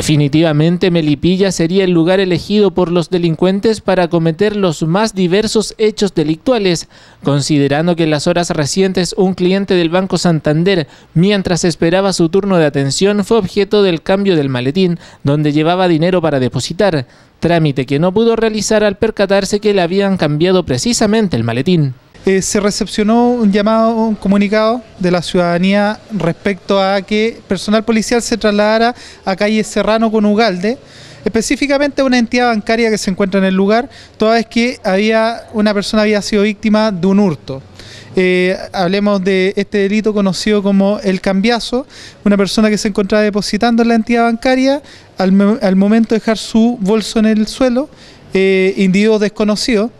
Definitivamente Melipilla sería el lugar elegido por los delincuentes para cometer los más diversos hechos delictuales, considerando que en las horas recientes un cliente del Banco Santander, mientras esperaba su turno de atención, fue objeto del cambio del maletín, donde llevaba dinero para depositar, trámite que no pudo realizar al percatarse que le habían cambiado precisamente el maletín. Eh, se recepcionó un llamado, un comunicado de la ciudadanía respecto a que personal policial se trasladara a calle Serrano con Ugalde, específicamente a una entidad bancaria que se encuentra en el lugar, toda vez que había, una persona había sido víctima de un hurto. Eh, hablemos de este delito conocido como el cambiazo, una persona que se encontraba depositando en la entidad bancaria, al, momento de dejar su bolso en el suelo, eh, individuos desconocidos,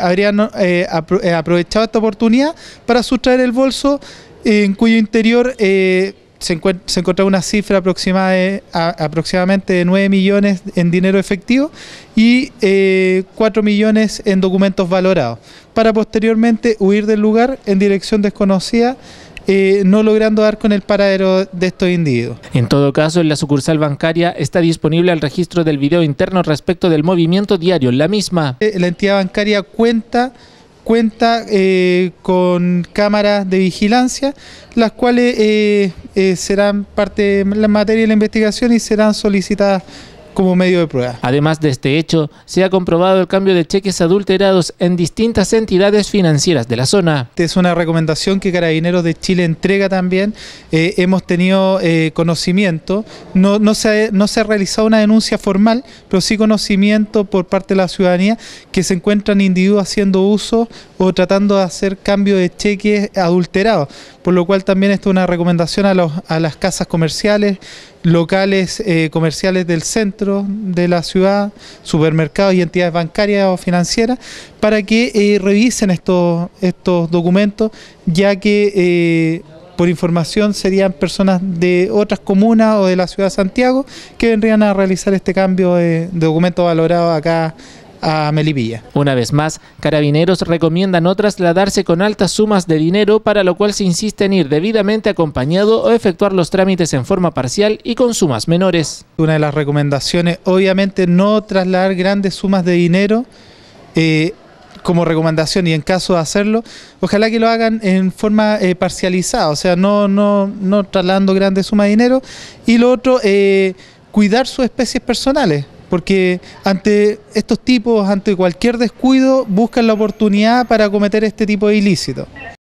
habrían eh, eh, eh, aprovechado esta oportunidad para sustraer el bolso en cuyo interior se, se, encontraba una cifra aproximada aproximadamente de 9 millones en dinero efectivo y 4 millones en documentos valorados, para posteriormente huir del lugar en dirección desconocida no logrando dar con el paradero de estos individuos. En todo caso, en la sucursal bancaria está disponible el registro del video interno respecto del movimiento diario, la misma. Eh, la entidad bancaria cuenta cuenta eh, con cámaras de vigilancia, las cuales eh, serán parte de la materia de la investigación y serán solicitadas como medio de prueba. Además de este hecho, se ha comprobado el cambio de cheques adulterados en distintas entidades financieras de la zona. Es una recomendación que Carabineros de Chile entrega también. Eh, hemos tenido eh, conocimiento, no, se ha, no se realizado una denuncia formal, pero sí conocimiento por parte de la ciudadanía que se encuentran individuos haciendo uso o tratando de hacer cambio de cheques adulterados, por lo cual también esto es una recomendación a, a las casas comerciales, locales eh, comerciales del centro de la ciudad, supermercados y entidades bancarias o financieras, para que eh, revisen estos, estos documentos, ya que eh, por información serían personas de otras comunas o de la ciudad de Santiago que vendrían a realizar este cambio de, de documento valorado acá a Una vez más, Carabineros recomiendan no trasladarse con altas sumas de dinero, para lo cual se insiste en ir debidamente acompañado o efectuar los trámites en forma parcial y con sumas menores. Una de las recomendaciones, obviamente, no trasladar grandes sumas de dinero. Eh, como recomendación y en caso de hacerlo, ojalá que lo hagan en forma eh, parcializada, o sea, no, no, no trasladando grandes sumas de dinero. Y lo otro, eh, cuidar sus especies personales porque ante estos tipos, ante cualquier descuido, buscan la oportunidad para cometer este tipo de ilícito.